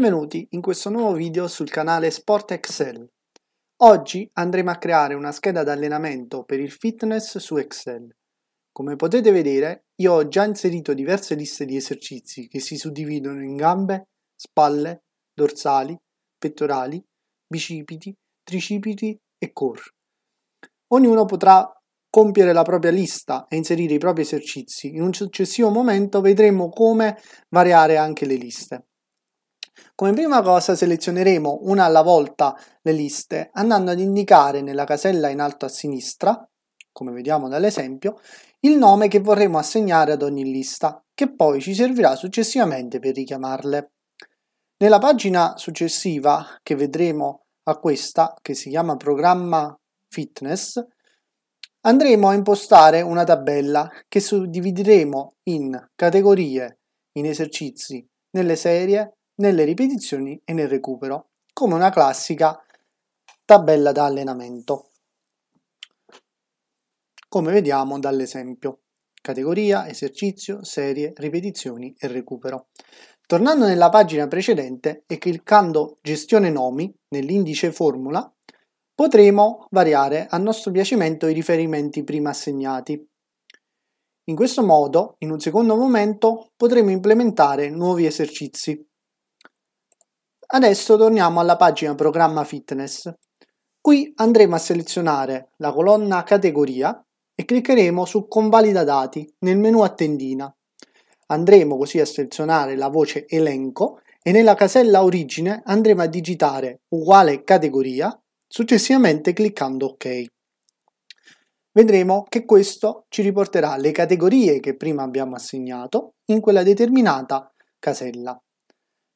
Benvenuti in questo nuovo video sul canale Sport Excel. Oggi andremo a creare una scheda d'allenamento per il fitness su Excel. Come potete vedere, io ho già inserito diverse liste di esercizi che si suddividono in gambe, spalle, dorsali, pettorali, bicipiti, tricipiti e core. Ognuno potrà compiere la propria lista e inserire i propri esercizi. In un successivo momento vedremo come variare anche le liste. Come prima cosa selezioneremo una alla volta le liste andando ad indicare nella casella in alto a sinistra, come vediamo dall'esempio, il nome che vorremmo assegnare ad ogni lista, che poi ci servirà successivamente per richiamarle. Nella pagina successiva che vedremo a questa, che si chiama Programma Fitness, andremo a impostare una tabella che suddivideremo in categorie, in esercizi, nelle serie nelle ripetizioni e nel recupero, come una classica tabella da allenamento, come vediamo dall'esempio. Categoria, esercizio, serie, ripetizioni e recupero. Tornando nella pagina precedente e cliccando gestione nomi nell'indice formula, potremo variare a nostro piacimento i riferimenti prima assegnati. In questo modo, in un secondo momento, potremo implementare nuovi esercizi Adesso torniamo alla pagina Programma Fitness. Qui andremo a selezionare la colonna Categoria e cliccheremo su Convalida dati nel menu Attendina. Andremo così a selezionare la voce Elenco e nella casella Origine andremo a digitare uguale categoria, successivamente cliccando OK. Vedremo che questo ci riporterà le categorie che prima abbiamo assegnato in quella determinata casella.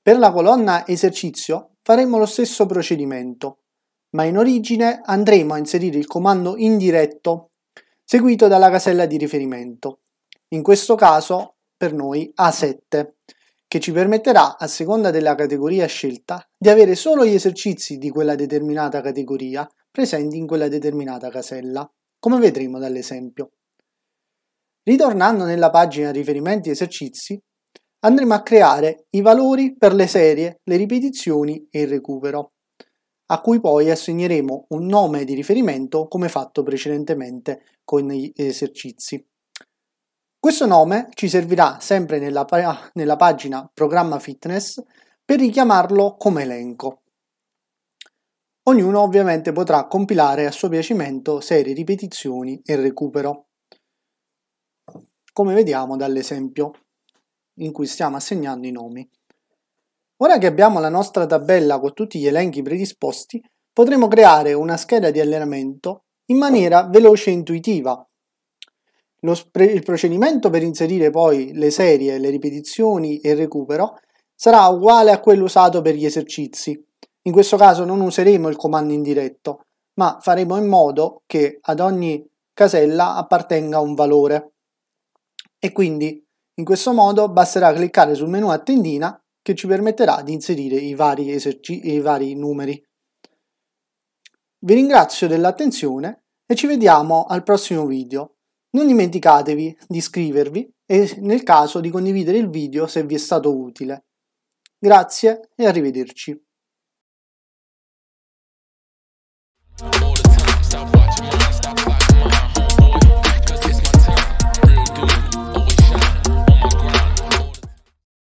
Per la colonna esercizio faremo lo stesso procedimento, ma in origine andremo a inserire il comando indiretto seguito dalla casella di riferimento, in questo caso per noi A7, che ci permetterà, a seconda della categoria scelta, di avere solo gli esercizi di quella determinata categoria presenti in quella determinata casella, come vedremo dall'esempio. Ritornando nella pagina riferimenti esercizi, andremo a creare i valori per le serie, le ripetizioni e il recupero, a cui poi assegneremo un nome di riferimento come fatto precedentemente con gli esercizi. Questo nome ci servirà sempre nella, nella pagina Programma Fitness per richiamarlo come elenco. Ognuno ovviamente potrà compilare a suo piacimento serie, ripetizioni e recupero, come vediamo dall'esempio in cui stiamo assegnando i nomi. Ora che abbiamo la nostra tabella con tutti gli elenchi predisposti, potremo creare una scheda di allenamento in maniera veloce e intuitiva. il procedimento per inserire poi le serie, le ripetizioni e il recupero sarà uguale a quello usato per gli esercizi. In questo caso non useremo il comando indiretto, ma faremo in modo che ad ogni casella appartenga un valore. E quindi in questo modo basterà cliccare sul menu a tendina che ci permetterà di inserire i vari, i vari numeri. Vi ringrazio dell'attenzione e ci vediamo al prossimo video. Non dimenticatevi di iscrivervi e nel caso di condividere il video se vi è stato utile. Grazie e arrivederci.